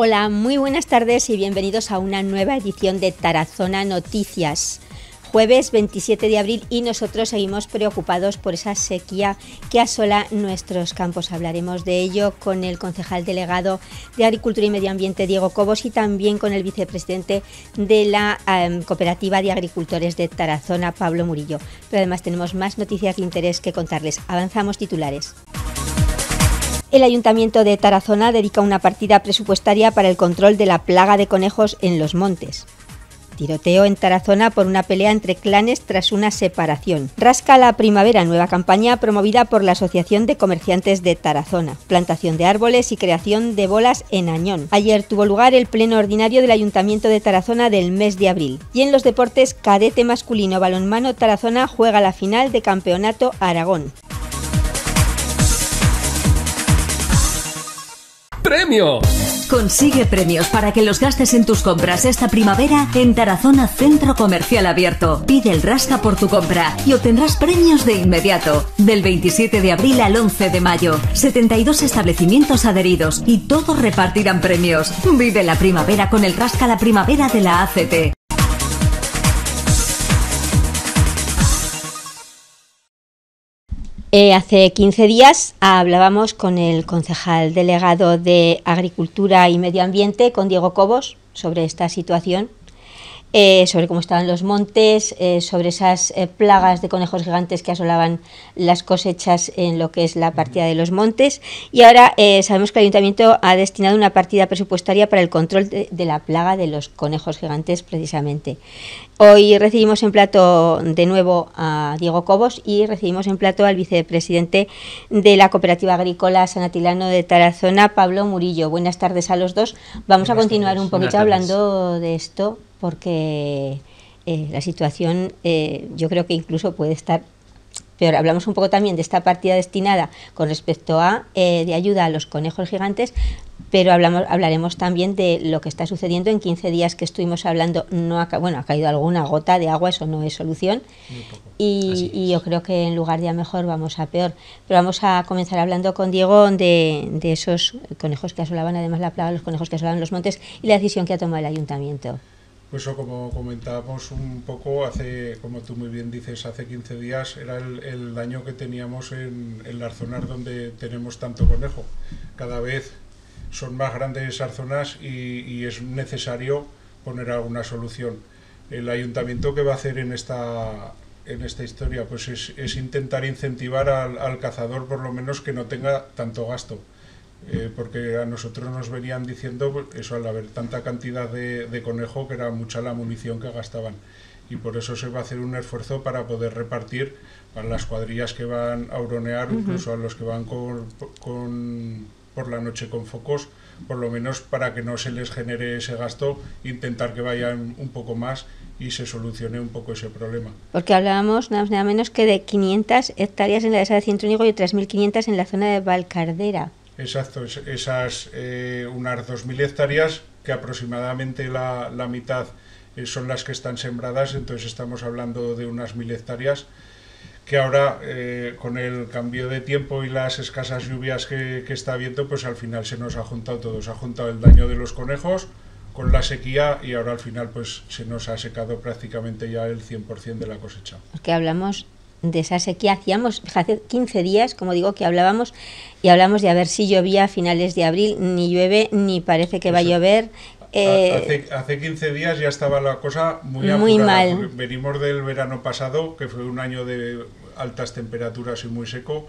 Hola, muy buenas tardes y bienvenidos a una nueva edición de Tarazona Noticias. Jueves 27 de abril y nosotros seguimos preocupados por esa sequía que asola nuestros campos. Hablaremos de ello con el concejal delegado de Agricultura y Medio Ambiente, Diego Cobos, y también con el vicepresidente de la em, Cooperativa de Agricultores de Tarazona, Pablo Murillo. Pero además tenemos más noticias de interés que contarles. Avanzamos titulares. El Ayuntamiento de Tarazona dedica una partida presupuestaria para el control de la plaga de conejos en los montes. Tiroteo en Tarazona por una pelea entre clanes tras una separación. Rasca la primavera, nueva campaña promovida por la Asociación de Comerciantes de Tarazona. Plantación de árboles y creación de bolas en Añón. Ayer tuvo lugar el pleno ordinario del Ayuntamiento de Tarazona del mes de abril. Y en los deportes, cadete masculino balonmano Tarazona juega la final de Campeonato Aragón. premio. Consigue premios para que los gastes en tus compras esta primavera en Tarazona Centro Comercial Abierto. Pide el rasca por tu compra y obtendrás premios de inmediato. Del 27 de abril al 11 de mayo, 72 establecimientos adheridos y todos repartirán premios. Vive la primavera con el rasca la primavera de la ACT. Eh, hace 15 días hablábamos con el concejal delegado de Agricultura y Medio Ambiente, con Diego Cobos, sobre esta situación eh, sobre cómo estaban los montes, eh, sobre esas eh, plagas de conejos gigantes que asolaban las cosechas en lo que es la partida de los montes. Y ahora sabemos que el ayuntamiento ha destinado una partida presupuestaria para el control de, la plaga de los conejos gigantes precisamente. Hoy recibimos en plato de nuevo a Diego Cobos y recibimos en plato al vicepresidente de la Cooperativa Agrícola Sanatilano de Tarazona, Pablo Murillo. Buenas tardes a los dos. Vamos a continuar un poquito hablando de esto porque eh, la situación eh, yo creo que incluso puede estar peor. Hablamos un poco también de esta partida destinada con respecto a eh, de ayuda a los conejos gigantes, pero hablamos, hablaremos también de lo que está sucediendo en 15 días que estuvimos hablando. No bueno, ha caído alguna gota de agua, eso no es solución. Y, yo creo que en lugar de a mejor vamos a peor. Pero vamos a comenzar hablando con Diego de, de esos conejos que asolaban, además la plaga, los conejos que asolaban los montes y la decisión que ha tomado el ayuntamiento. Pues eso, como comentábamos un poco, hace, como tú muy bien dices, hace 15 días era el, daño que teníamos en, el las zonas donde tenemos tanto conejo. Cada vez son más grandes esas zonas y, es necesario poner alguna solución. El ayuntamiento que va a hacer en esta, en esta historia pues es, intentar incentivar al, al, cazador por lo menos que no tenga tanto gasto. Eh, porque a nosotros nos venían diciendo pues, eso al haber tanta cantidad de, conejo que era mucha la munición que gastaban y por eso se va a hacer un esfuerzo para poder repartir a las cuadrillas que van a huronear, incluso a los que van con, por la noche con focos, por lo menos para que no se les genere ese gasto, intentar que vayan un poco más y se solucione un poco ese problema. Porque hablábamos nada menos que de 500 hectáreas en la dehesa de Cientrúnigo y 3.500 en la zona de Valcardera. Exacto, esas eh, unas 2.000 hectáreas, que aproximadamente la, mitad eh, son las que están sembradas, entonces estamos hablando de unas 1.000 hectáreas, que ahora eh, con el cambio de tiempo y las escasas lluvias que, está habiendo, pues al final se nos ha juntado todo, se ha juntado el daño de los conejos con la sequía y ahora al final pues se nos ha secado prácticamente ya el 100% de la cosecha. Que hablamos de esa sequía hacíamos, hace 15 días, como digo, que hablábamos y hablamos de a ver si llovía a finales de abril, ni llueve, ni parece que va a llover, eh, hace, 15 días ya estaba la cosa muy, apurada. mal. Venimos del verano pasado, que fue un año de altas temperaturas y muy seco.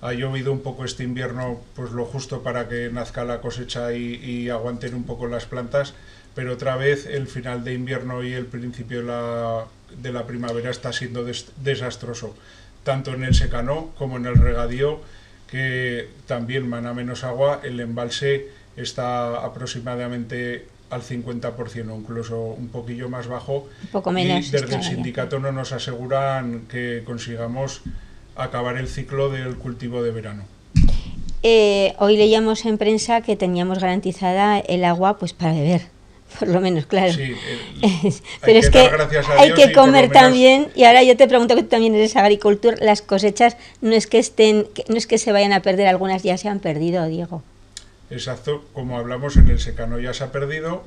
Ha llovido un poco este invierno, pues lo justo para que nazca la cosecha y, y aguanten un poco las plantas, pero otra vez el final de invierno y el principio de la de la primavera está siendo desastroso, tanto en el secano como en el regadío, que también mana menos agua, el embalse está aproximadamente al 50% o incluso un poquillo más bajo. poco menos. Y desde el sindicato no nos aseguran que consigamos acabar el ciclo del cultivo de verano. Eh, hoy leíamos en prensa que teníamos garantizada el agua pues para beber por lo menos, claro. Sí, eh, Pero es que, hay que comer también, y ahora yo te pregunto que tú también eres agricultura las cosechas no es que estén, no es que se vayan a perder, algunas ya se han perdido, Diego. Exacto, como hablamos en el secano ya se ha perdido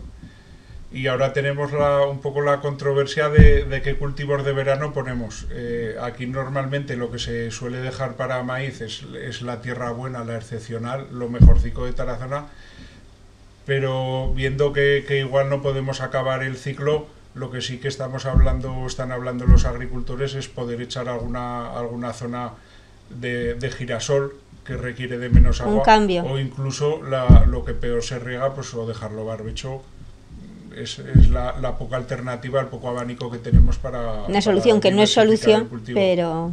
y ahora tenemos la, un poco la controversia de, qué cultivos de verano ponemos. Eh, aquí normalmente lo que se suele dejar para maíz es, es la tierra buena, la excepcional, lo mejorcico de Tarazona, pero viendo que, igual no podemos acabar el ciclo, lo que sí que estamos hablando, están hablando los agricultores, es poder echar alguna, alguna zona de, girasol que requiere de menos agua. cambio. O incluso lo que peor se riega, pues o dejarlo barbecho. Es, es la, poca alternativa, el poco abanico que tenemos para... Una solución que no es solución, pero...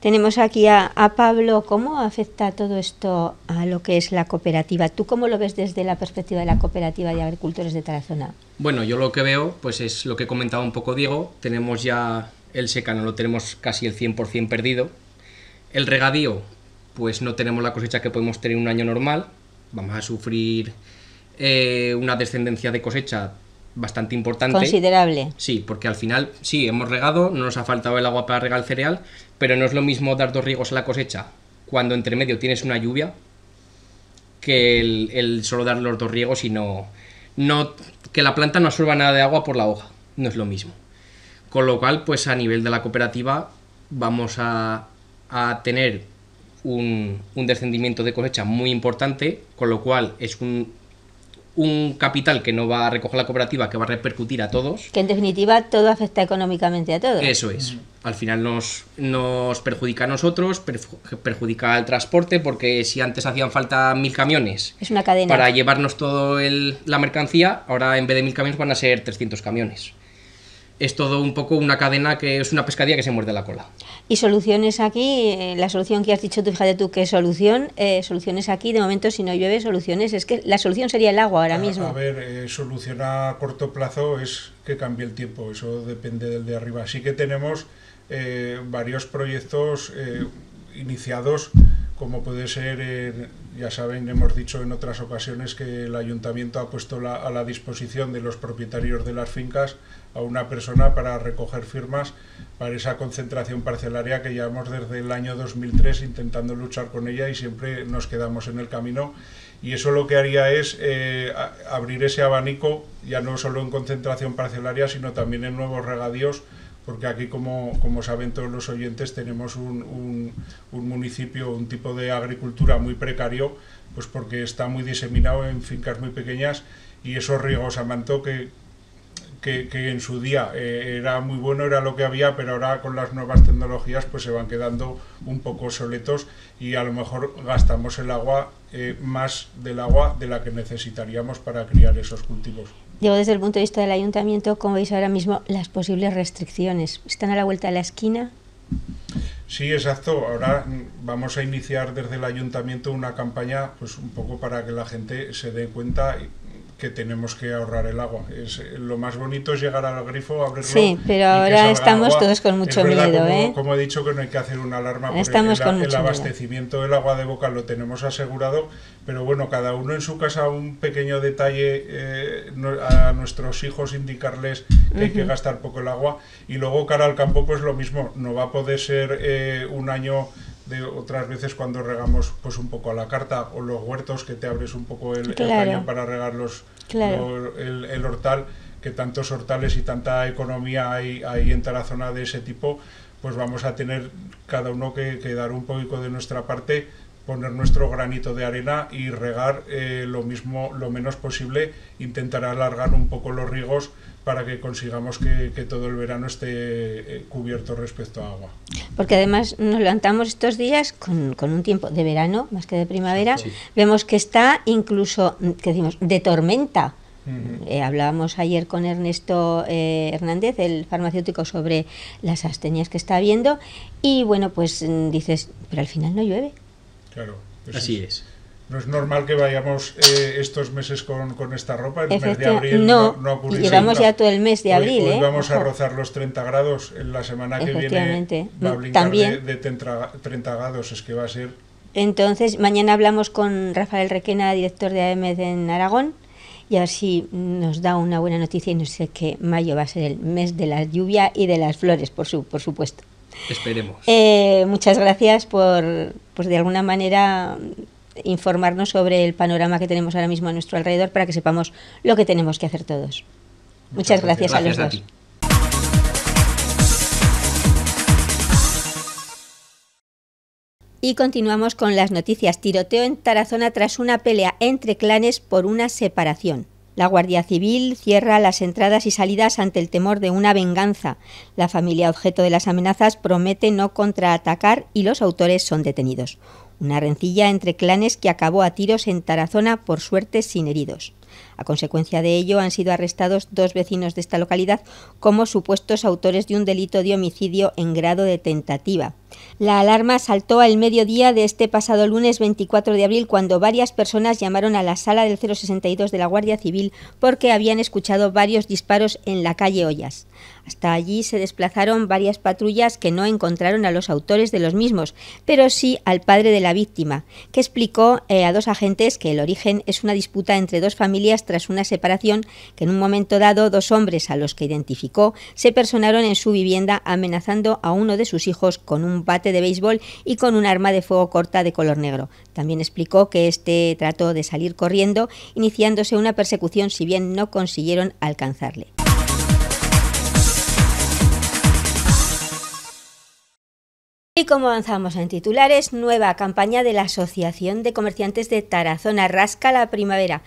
Tenemos aquí a, Pablo. ¿Cómo afecta todo esto a lo que es la cooperativa? ¿Tú cómo lo ves desde la perspectiva de la cooperativa de agricultores de Tarazona? Bueno, yo lo que veo pues es lo que comentaba un poco Diego. Tenemos ya el secano, lo tenemos casi el 100% perdido. El regadío, pues no tenemos la cosecha que podemos tener en un año normal. Vamos a sufrir eh, una descendencia de cosecha bastante importante. Considerable. Sí, porque al final, sí, hemos regado, no nos ha faltado el agua para regar el cereal, pero no es lo mismo dar dos riegos a la cosecha cuando entre medio tienes una lluvia que el, solo dar los dos riegos y no, no, que la planta no absorba nada de agua por la hoja. No es lo mismo. Con lo cual, pues a nivel de la cooperativa vamos a, tener un, un descendimiento de cosecha muy importante, con lo cual es un un capital que no va a recoger la cooperativa, que va a repercutir a todos. Que en definitiva todo afecta económicamente a todos. Eso es. Al final nos, nos perjudica a nosotros, perjudica al transporte, porque si antes hacían falta mil camiones para llevarnos toda la mercancía, ahora en vez de mil camiones van a ser 300 camiones es todo un poco una cadena que es una pescadilla que se muerde la cola. Y soluciones aquí, eh, la solución que has dicho tú, fíjate tú, ¿qué solución, eh, soluciones aquí, de momento si no llueve, soluciones, es que la solución sería el agua ahora mismo. A ver, eh, a corto plazo es que cambie el tiempo, eso depende del de arriba. así que tenemos varios proyectos iniciados, como puede ser, ya saben, hemos dicho en otras ocasiones que el ayuntamiento ha puesto a la disposición de los propietarios de las fincas a una persona para recoger firmas para esa concentración parcelaria que llevamos desde el año 2003 intentando luchar con ella y siempre nos quedamos en el camino. Y eso lo que haría es eh, abrir ese abanico, ya no solo en concentración parcelaria, sino también en nuevos regadíos, porque aquí, como, como saben todos los oyentes, tenemos un, municipio, un tipo de agricultura muy precario, pues porque está muy diseminado en fincas muy pequeñas y esos riegos a que, que, en su día eh, era muy bueno, era lo que había, pero ahora con las nuevas tecnologías pues se van quedando un poco obsoletos y a lo mejor gastamos el agua eh, más del agua de la que necesitaríamos para criar esos cultivos. Digo, desde el punto de vista del ayuntamiento, como veis ahora mismo, las posibles restricciones están a la vuelta de la esquina. Sí, exacto. Ahora mm, vamos a iniciar desde el ayuntamiento una campaña, pues un poco para que la gente se dé cuenta que tenemos que ahorrar el agua. Es, lo más bonito es llegar al grifo, abrirlo. Sí, pero ahora estamos todos con mucho miedo. Como, ¿eh? como, he dicho, que no hay que hacer una alarma porque el, abastecimiento del agua de boca lo tenemos asegurado, pero bueno, cada uno en su casa un pequeño detalle eh, a nuestros hijos indicarles que hay que gastar poco el agua y luego cara al campo pues lo mismo, no va a poder ser eh, un año de otras veces cuando regamos pues un poco a la carta o los huertos que te abres un poco el, cañón para regar los, el, hortal que tantos hortales y tanta economía hay, hay en zona de ese tipo pues vamos a tener cada uno que, dar un poquito de nuestra parte poner nuestro granito de arena y regar eh, lo mismo lo menos posible intentar alargar un poco los riegos para que consigamos que, todo el verano esté eh, cubierto respecto a agua. Porque además nos levantamos estos días con, un tiempo de verano, más que de primavera, vemos que está incluso, mm, que decimos, de tormenta. Eh, hablábamos ayer con Ernesto eh, Hernández, el farmacéutico, sobre las astenias que está habiendo y bueno, pues mm, dices, pero al final no llueve. Claro. Así es. No es normal que vayamos eh, estos meses con, esta ropa. El mes de abril no, no, ha Llevamos ya todo el mes de abril. Hoy, ¿eh? vamos a rozar los 30 grados. En la semana que viene va a También. de, 30, grados. Es que va a ser entonces, mañana hablamos con Rafael Requena, director de AEMED en Aragón, y a ver si nos da una buena noticia y no sé qué, mayo va a ser el mes de la lluvia y de las flores, por, por supuesto. Esperemos. Eh, muchas gracias por, pues de alguna manera, informarnos sobre el panorama que tenemos ahora mismo a nuestro alrededor para que sepamos lo que tenemos que hacer todos. Muchas, gracias, a los dos. Y continuamos con las noticias. Tiroteo en Tarazona tras una pelea entre clanes por una separación. La Guardia Civil cierra las entradas y salidas ante el temor de una venganza. La familia objeto de las amenazas promete no contraatacar y los autores son detenidos una rencilla entre clanes que acabó a tiros en Tarazona por suerte sin heridos. A consecuencia de ello han sido arrestados dos vecinos de esta localidad como supuestos autores de un delito de homicidio en grado de tentativa. La alarma saltó al mediodía de este pasado lunes 24 de abril cuando varias personas llamaron a la sala del 062 de la Guardia Civil porque habían escuchado varios disparos en la calle Ollas. Hasta allí se desplazaron varias patrullas que no encontraron a los autores de los mismos, pero sí al padre de la víctima, que explicó eh, a dos agentes que el origen es una disputa entre dos familias tras una separación que en un momento dado dos hombres a los que identificó se personaron en su vivienda amenazando a uno de sus hijos con un bate de béisbol y con un arma de fuego corta de color negro. También explicó que este trató de salir corriendo, iniciándose una persecución si bien no consiguieron alcanzarle. Y como avanzamos en titulares, nueva campaña de la Asociación de Comerciantes de Tarazona, Rasca la Primavera.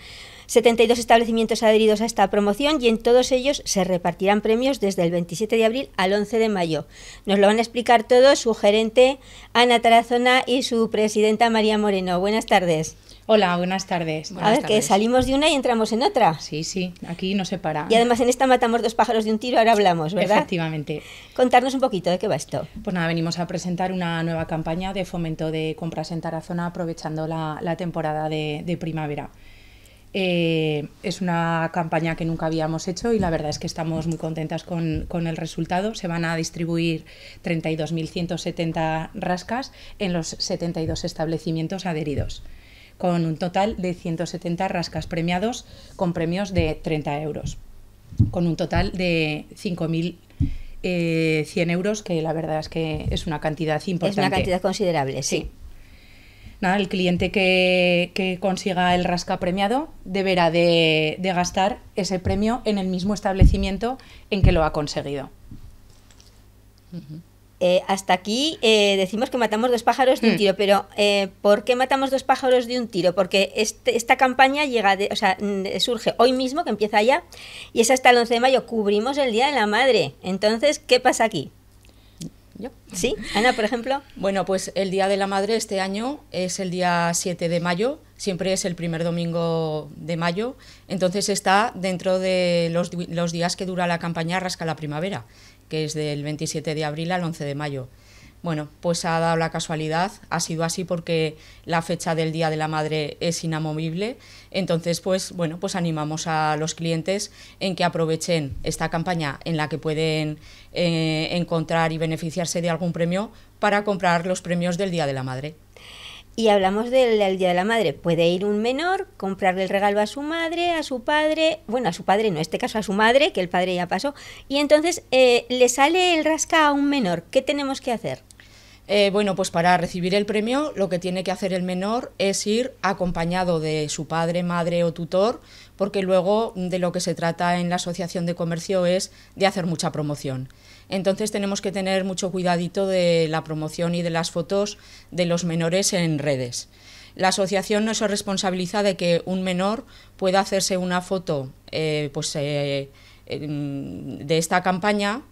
72 establecimientos adheridos a esta promoción y en todos ellos se repartirán premios desde el 27 de abril al 11 de mayo. Nos lo van a explicar todo su gerente Ana Tarazona y su presidenta María Moreno. Buenas tardes. Hola, buenas tardes. a ver, que salimos de una y entramos en otra. Sí, sí, aquí no se para. Y además en esta matamos dos pájaros de un tiro, ahora hablamos, ¿verdad? Efectivamente. Contarnos un poquito de qué va esto. Pues nada, venimos a presentar una nueva campaña de fomento de compras en Tarazona aprovechando la, temporada de, primavera. Eh, es una campaña que nunca habíamos hecho y la verdad es que estamos muy contentas con, con el resultado. Se van a distribuir 32.170 rascas en los 72 establecimientos adheridos con un total de 170 rascas premiados con premios de 30 euros, con un total de 5.100 eh, euros, que la verdad es que es una cantidad importante. Es una cantidad considerable, sí. Nada, el cliente que, consiga el rasca premiado deberá de, gastar ese premio en el mismo establecimiento en que lo ha conseguido. Eh, hasta aquí eh, decimos que matamos dos pájaros de un mm. tiro, pero eh, ¿por qué matamos dos pájaros de un tiro? Porque este, esta campaña llega o sea, mm, surge hoy mismo, que empieza ya, y es hasta el 11 de mayo. Cubrimos el Día de la Madre. Entonces, ¿qué pasa aquí? ¿Sí? Ana, por ejemplo. Bueno, pues el Día de la Madre este año es el día 7 de mayo, siempre es el primer domingo de mayo, entonces está dentro de los, los días que dura la campaña Rasca la Primavera que es del 27 de abril al 11 de mayo. Bueno, pues ha dado la casualidad, ha sido así porque la fecha del Día de la Madre es inamovible, entonces pues bueno, pues animamos a los clientes en que aprovechen esta campaña en la que pueden eh, encontrar y beneficiarse de algún premio para comprar los premios del Día de la Madre. Y hablamos del, Día de la Madre. Puede ir un menor, comprarle el regalo a su madre, a su padre, bueno, a su padre, no, en este caso a su madre, que el padre ya pasó. Y entonces eh, le sale el rasca a un menor. ¿Qué tenemos que hacer? Eh, bueno, pues para recibir el premio lo que tiene que hacer el menor es ir acompañado de su padre, madre o tutor, porque luego de lo que se trata en la Asociación de Comercio es de hacer mucha promoción. Entonces tenemos que tener mucho cuidadito de la promoción y de las fotos de los menores en redes. La asociación no se responsabiliza de que un menor pueda hacerse una foto eh, pues, eh, de esta campaña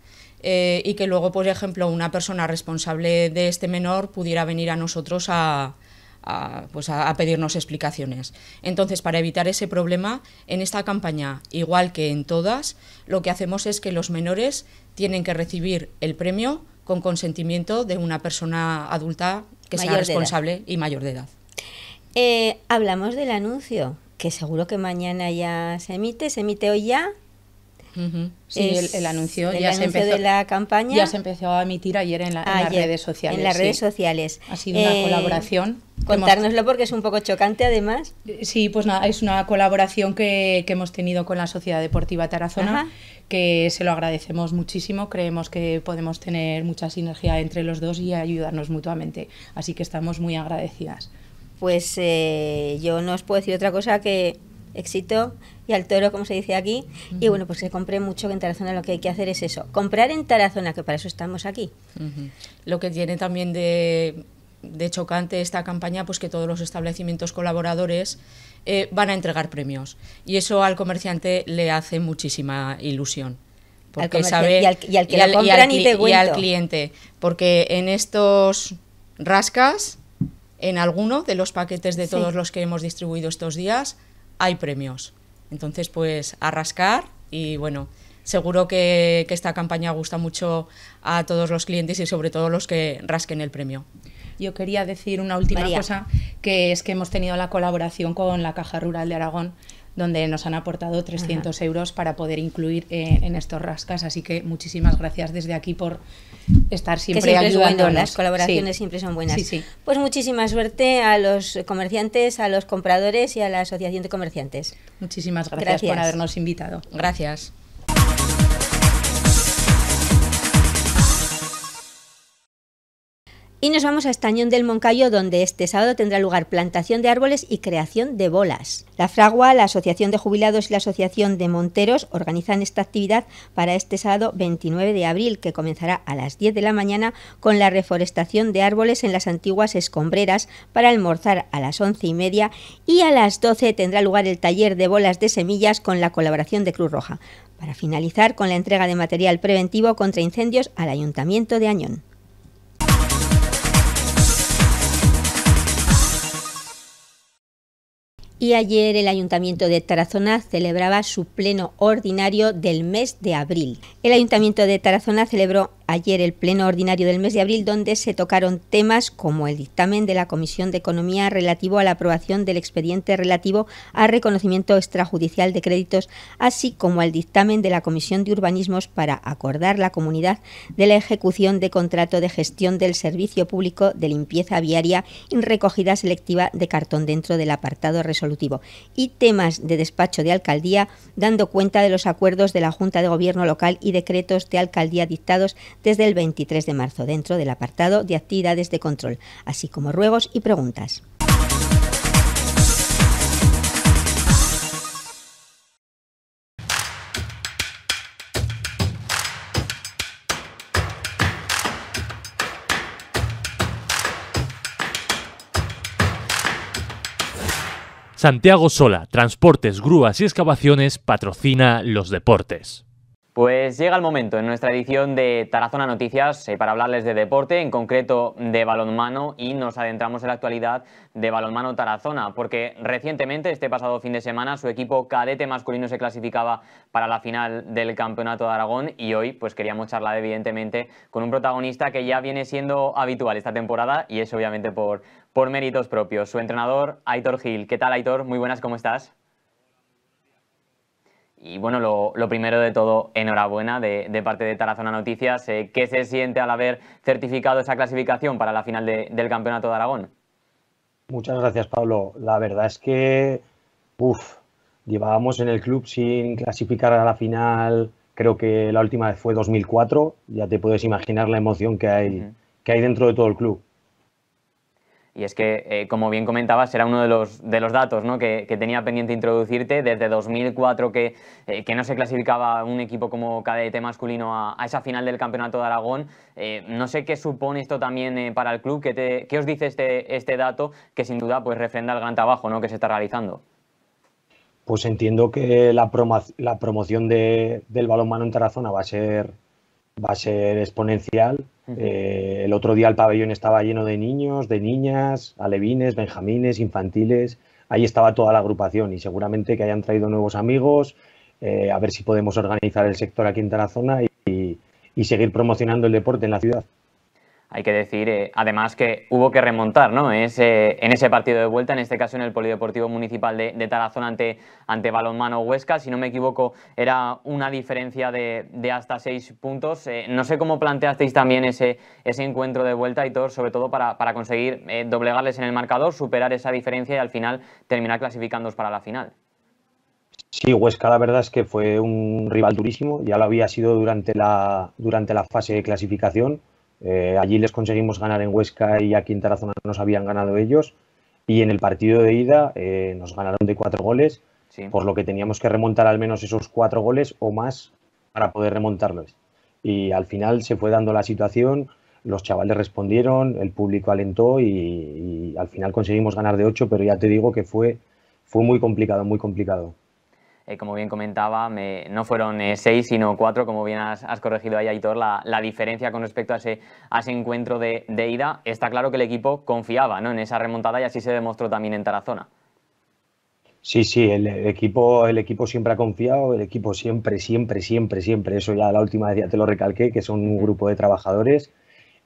eh, y que luego, por ejemplo, una persona responsable de este menor pudiera venir a nosotros pues, a, a, pedirnos explicaciones. Entonces, para evitar ese problema, en esta campaña, igual que en todas, lo que hacemos es que los menores tienen que recibir el premio con consentimiento de una persona adulta que sea responsable y mayor de edad. Eh, hablamos del anuncio, que seguro que mañana ya se emite, se emite hoy ya. Sí, el, anuncio, ya se empezó, de la campaña. Ya se empezó a emitir ayer en, las redes sociales. En las redes sociales. Ha sido una eh, colaboración. Contárnoslo porque es un poco chocante además. Sí, pues nada, es una colaboración que, hemos tenido con la Sociedad Deportiva Tarazona, que se lo agradecemos muchísimo. Creemos que podemos tener mucha sinergia entre los dos y ayudarnos mutuamente. Así que estamos muy agradecidas. Pues eh, yo no os puedo decir otra cosa que éxito y al toro, como se dice aquí. Y bueno, pues se compre mucho, que en Tarazona lo que hay que hacer es eso, comprar en Tarazona, que para eso estamos aquí. Lo que tiene también de, de, chocante esta campaña, pues que todos los establecimientos colaboradores eh, van a entregar premios. Y eso al comerciante le hace muchísima ilusión. Porque sabe, y al, cliente, porque en estos rascas en alguno de los paquetes de todos los que hemos distribuido estos días hay premios. Entonces, pues a rascar y bueno, seguro que, esta campaña gusta mucho a todos los clientes y sobre todo los que rasquen el premio. Yo quería decir una última cosa, que es que hemos tenido la colaboración con la Caja Rural de Aragón, donde nos han aportado 300 euros para poder incluir eh, en estos rascas. Así que muchísimas gracias desde aquí por estar siempre, las colaboraciones siempre son buenas. Pues muchísima suerte a los comerciantes, a los compradores y a la Asociación de Comerciantes. Muchísimas gracias. por habernos invitado. Gracias. Y nos vamos a Estañón del Moncayo, donde este sábado tendrá lugar plantación de árboles y creación de bolas. La Fragua, la Asociación de Jubilados y la Asociación de Monteros organizan esta actividad para este sábado 29 de abril, que comenzará a las 10 de la mañana con la reforestación de árboles en las antiguas escombreras para almorzar a las 11 y media y a las 12 tendrá lugar el taller de bolas de semillas con la colaboración de Cruz Roja, para finalizar con la entrega de material preventivo contra incendios al Ayuntamiento de Añón. y ayer el Ayuntamiento de Tarazona celebraba su pleno ordinario del mes de abril. El Ayuntamiento de Tarazona celebró ayer el Pleno Ordinario del mes de abril, donde se tocaron temas como el dictamen de la Comisión de Economía relativo a la aprobación del expediente relativo a reconocimiento extrajudicial de créditos, así como el dictamen de la Comisión de Urbanismos para acordar la comunidad de la ejecución de contrato de gestión del servicio público de limpieza viaria y recogida selectiva de cartón dentro del apartado resolutivo, y temas de despacho de alcaldía, dando cuenta de los acuerdos de la Junta de Gobierno local y decretos de alcaldía dictados desde el 23 de marzo dentro del apartado de actividades de control, así como ruegos y preguntas. Santiago Sola, Transportes, Grúas y Excavaciones patrocina los deportes. Pues llega el momento en nuestra edición de Tarazona Noticias eh, para hablarles de deporte, en concreto de balonmano y nos adentramos en la actualidad de balonmano Tarazona, porque recientemente, este pasado fin de semana, su equipo cadete masculino se clasificaba para la final del Campeonato de Aragón y hoy pues queríamos charlar evidentemente con un protagonista que ya viene siendo habitual esta temporada y es obviamente por, por méritos propios, su entrenador Aitor Gil. ¿Qué tal Aitor? Muy buenas, ¿cómo estás? Y bueno, lo, primero de todo, enhorabuena de, parte de Tarazona Noticias. Eh, ¿Qué se siente al haber certificado esa clasificación para la final del Campeonato de Aragón? Muchas gracias, Pablo. La verdad es que, uff, llevábamos en el club sin clasificar a la final, creo que la última fue 2004. Ya te puedes imaginar la emoción que hay, que hay dentro de todo el club. Y es que, eh, como bien comentabas, era uno de los, de los datos que, tenía pendiente introducirte. Desde 2004 que, eh, que, no se clasificaba un equipo como cadete masculino a, esa final del Campeonato de Aragón. Eh, no sé qué supone esto también para el club. ¿Qué, ¿Qué, os dice este, este dato que sin duda pues, refrenda el gran trabajo ¿no? que se está realizando? Pues entiendo que la, promoción de, del balonmano en Tarazona va a ser va a ser exponencial. Eh, el otro día el pabellón estaba lleno de niños, de niñas, alevines, benjamines, infantiles. Ahí estaba toda la agrupación y seguramente que hayan traído nuevos amigos. Eh, a ver si podemos organizar el sector aquí en Tarazona zona y seguir promocionando el deporte en la ciudad. Hay que decir, eh, además, que hubo que remontar ¿no? en ese partido de vuelta, en este caso en el Polideportivo Municipal de, Tarazón ante, ante Balonmano Huesca. Si no me equivoco, era una diferencia de, hasta seis puntos. Eh, no sé cómo planteasteis también ese, ese encuentro de vuelta, y todo, sobre todo para, conseguir eh, doblegarles en el marcador, superar esa diferencia y al final terminar clasificándoos para la final. Sí, Huesca la verdad es que fue un rival durísimo, ya lo había sido durante la, durante la fase de clasificación eh, allí les conseguimos ganar en Huesca y aquí en Tarazona nos habían ganado ellos. Y en el partido de ida eh, nos ganaron de cuatro goles, por lo que teníamos que remontar al menos esos cuatro goles o más para poder remontarlos. Y al final se fue dando la situación, los chavales respondieron, el público alentó y, y al final conseguimos ganar de ocho, pero ya te digo que fue, fue muy complicado, muy complicado. Eh, como bien comentaba, no fueron eh, seis, sino cuatro, como bien has, corregido ahí, Aitor, la, la, diferencia con respecto a ese, encuentro de, ida. Está claro que el equipo confiaba ¿no? en esa remontada y así se demostró también en Tarazona. Sí, sí, el, equipo, el equipo siempre ha confiado, el equipo siempre, siempre, siempre, siempre. Eso ya la última vez te lo recalqué, que son un grupo de trabajadores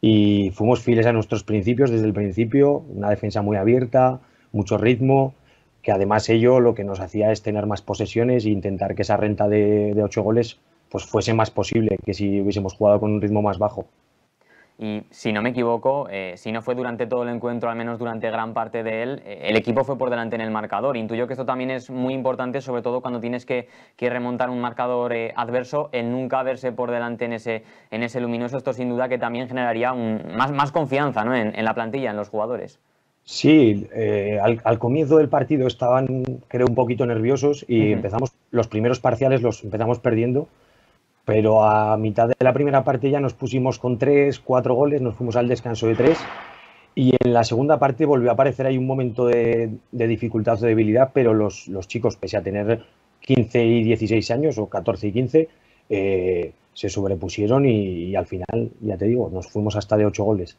y fuimos fieles a nuestros principios desde el principio, una defensa muy abierta, mucho ritmo, que además ello lo que nos hacía es tener más posesiones e intentar que esa renta de, ocho goles pues fuese más posible que si hubiésemos jugado con un ritmo más bajo. Y si no me equivoco, eh, si no fue durante todo el encuentro, al menos durante gran parte de él, eh, el equipo fue por delante en el marcador. Intuyo que esto también es muy importante, sobre todo cuando tienes que, remontar un marcador eh, adverso, el nunca verse por delante en ese, en ese luminoso, esto sin duda que también generaría un, más, confianza ¿no? en la plantilla, en los jugadores. Sí, eh, al, comienzo del partido estaban, creo, un poquito nerviosos y empezamos, los primeros parciales los empezamos perdiendo, pero a mitad de la primera parte ya nos pusimos con tres, cuatro goles, nos fuimos al descanso de tres y en la segunda parte volvió a aparecer ahí un momento de, dificultad o debilidad, pero los, chicos, pese a tener 15 y 16 años o 14 y 15, eh, se sobrepusieron y al final, ya te digo, nos fuimos hasta de ocho goles.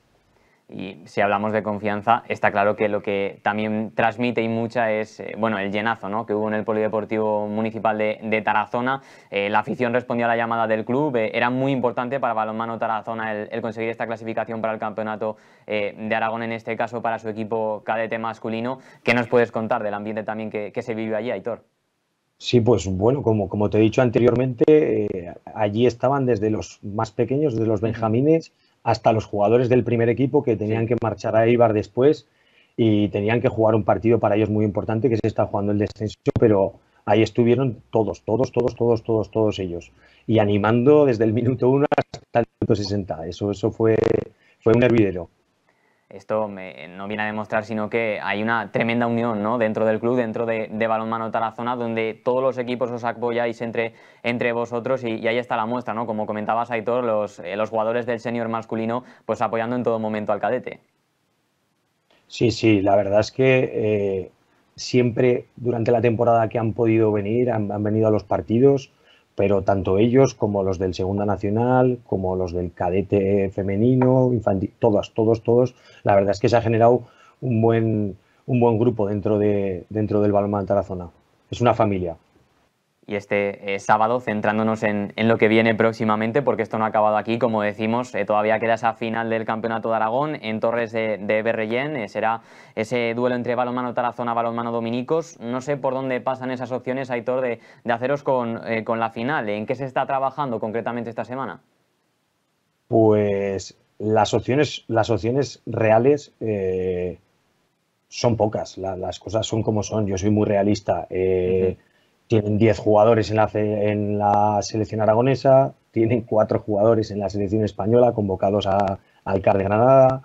Y si hablamos de confianza, está claro que lo que también transmite y mucha es eh, bueno, el llenazo ¿no? que hubo en el Polideportivo Municipal de, Tarazona. Eh, la afición respondió a la llamada del club. Eh, era muy importante para Balonmano Tarazona el, conseguir esta clasificación para el campeonato de Aragón, en este caso para su equipo cadete masculino. ¿Qué nos puedes contar del ambiente también que, se vivió allí, Aitor? Sí, pues bueno, como, como te he dicho anteriormente, allí estaban desde los más pequeños, desde los benjamines hasta los jugadores del primer equipo que tenían que marchar a Eibar después y tenían que jugar un partido para ellos muy importante que se está jugando el descenso, pero ahí estuvieron todos, todos, todos, todos, todos, todos ellos. Y animando desde el minuto 1 hasta el minuto 60. Eso, eso fue, fue un hervidero esto no viene a demostrar sino que hay una tremenda unión ¿no? dentro del club, dentro de, Balonmano Tarazona, donde todos los equipos os apoyáis entre, entre vosotros y, ahí está la muestra, ¿no? Como comentabas, Aitor, los, eh, los jugadores del senior masculino pues apoyando en todo momento al cadete. Sí, sí, la verdad es que eh, siempre durante la temporada que han podido venir, han venido a los partidos, pero tanto ellos como los del Segunda Nacional, como los del cadete femenino, infantil, todas, todos, todos, la verdad es que se ha generado un buen, un buen grupo dentro, de, dentro del balonmano de Tarazona. Es una familia y este eh, sábado centrándonos en, lo que viene próximamente, porque esto no ha acabado aquí. Como decimos, eh, todavía queda esa final del Campeonato de Aragón en Torres de, Berrellén. Eh, será ese duelo entre balonmano Tarazona, balonmano Dominicos. No sé por dónde pasan esas opciones, Aitor, de, de haceros con, la final. ¿En qué se está trabajando concretamente esta semana? Pues las opciones, las opciones reales son pocas. las cosas son como son. Yo soy muy realista. Tienen 10 jugadores en la, selección aragonesa, tienen 4 jugadores en la selección española convocados al CAR de Granada.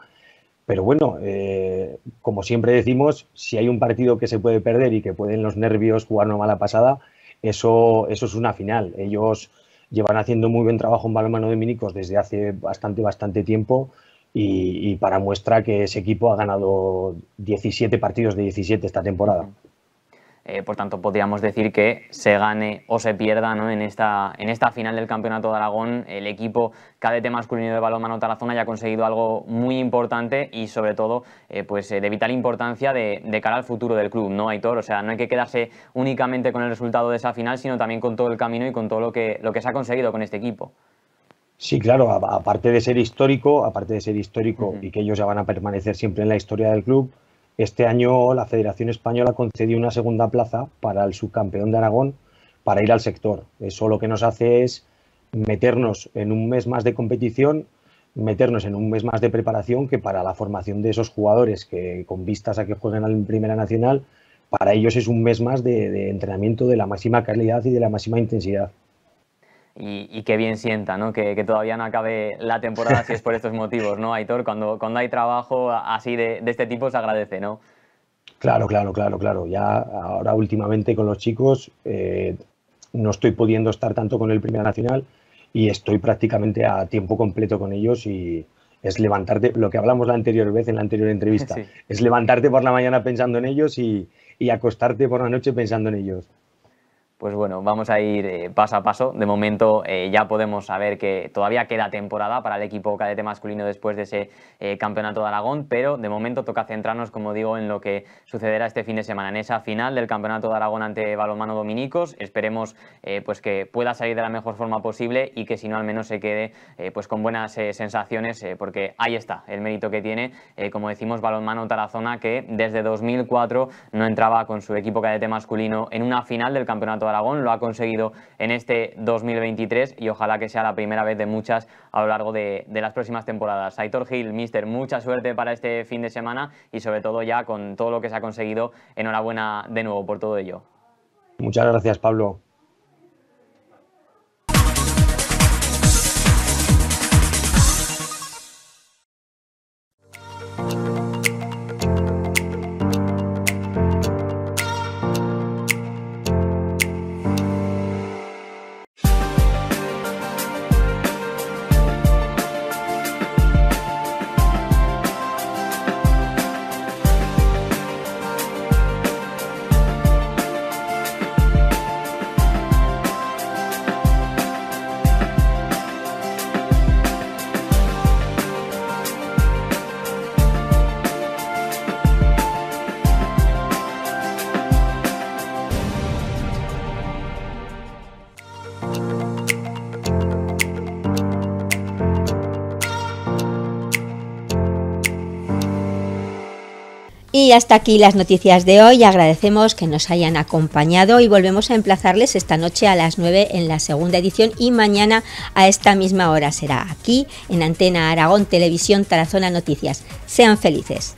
Pero bueno, eh, como siempre decimos, si hay un partido que se puede perder y que pueden los nervios jugar una mala pasada, eso, eso es una final. Ellos llevan haciendo muy buen trabajo en balonmano de minicos desde hace bastante, bastante tiempo y, y, para muestra que ese equipo ha ganado 17 partidos de 17 esta temporada. Eh, por tanto, podríamos decir que se gane o se pierda en, esta, final del Campeonato de Aragón. El equipo cadete masculino de balonmano Tarazona ya ha conseguido algo muy importante y, sobre todo, eh, pues, eh, de vital importancia de, cara al futuro del club, ¿no, Aitor? O sea, no hay que quedarse únicamente con el resultado de esa final, sino también con todo el camino y con todo lo que, se ha conseguido con este equipo. Sí, claro, aparte de ser histórico, aparte de ser histórico y que ellos ya van a permanecer siempre en la historia del club, este año la Federación Española concedió una segunda plaza para el subcampeón de Aragón para ir al sector. Eso lo que nos hace es meternos en un mes más de competición, meternos en un mes más de preparación que para la formación de esos jugadores que con vistas a que jueguen en Primera Nacional, para ellos es un mes más de, de entrenamiento de la máxima calidad y de la máxima intensidad y, y qué bien sienta, ¿no? Que, todavía no acabe la temporada si es por estos motivos, ¿no, Aitor? Cuando, cuando hay trabajo así de, este tipo se agradece, ¿no? Claro, claro, claro, claro. Ya ahora últimamente con los chicos eh, no estoy pudiendo estar tanto con el primer Nacional y estoy prácticamente a tiempo completo con ellos y es levantarte, lo que hablamos la anterior vez en la anterior entrevista, es levantarte por la mañana pensando en ellos y, y acostarte por la noche pensando en ellos pues bueno, vamos a ir eh, paso a paso. De momento eh, ya podemos saber que todavía queda temporada para el equipo cadete masculino después de ese eh, campeonato de Aragón, pero de momento toca centrarnos, como digo, en lo que sucederá este fin de semana, en esa final del campeonato de Aragón ante balonmano Dominicos. Esperemos pues que pueda salir de la mejor forma posible y que si no al menos se quede pues con buenas sensaciones, porque ahí está el mérito que tiene, como decimos, balonmano Tarazona, que desde 2004 no entraba con su equipo cadete masculino en una final del campeonato Aragón, lo ha conseguido en este 2023 y ojalá que sea la primera vez de muchas a lo largo de, las próximas temporadas. Aitor Hill, Mister, mucha suerte para este fin de semana y sobre todo ya con todo lo que se ha conseguido, enhorabuena de nuevo por todo ello. Muchas gracias, Pablo. Y hasta aquí las noticias de hoy. Agradecemos que nos hayan acompañado y volvemos a emplazarles esta noche a las 9 en la segunda edición y mañana a esta misma hora será aquí en Antena Aragón Televisión Tarazona Noticias. Sean felices.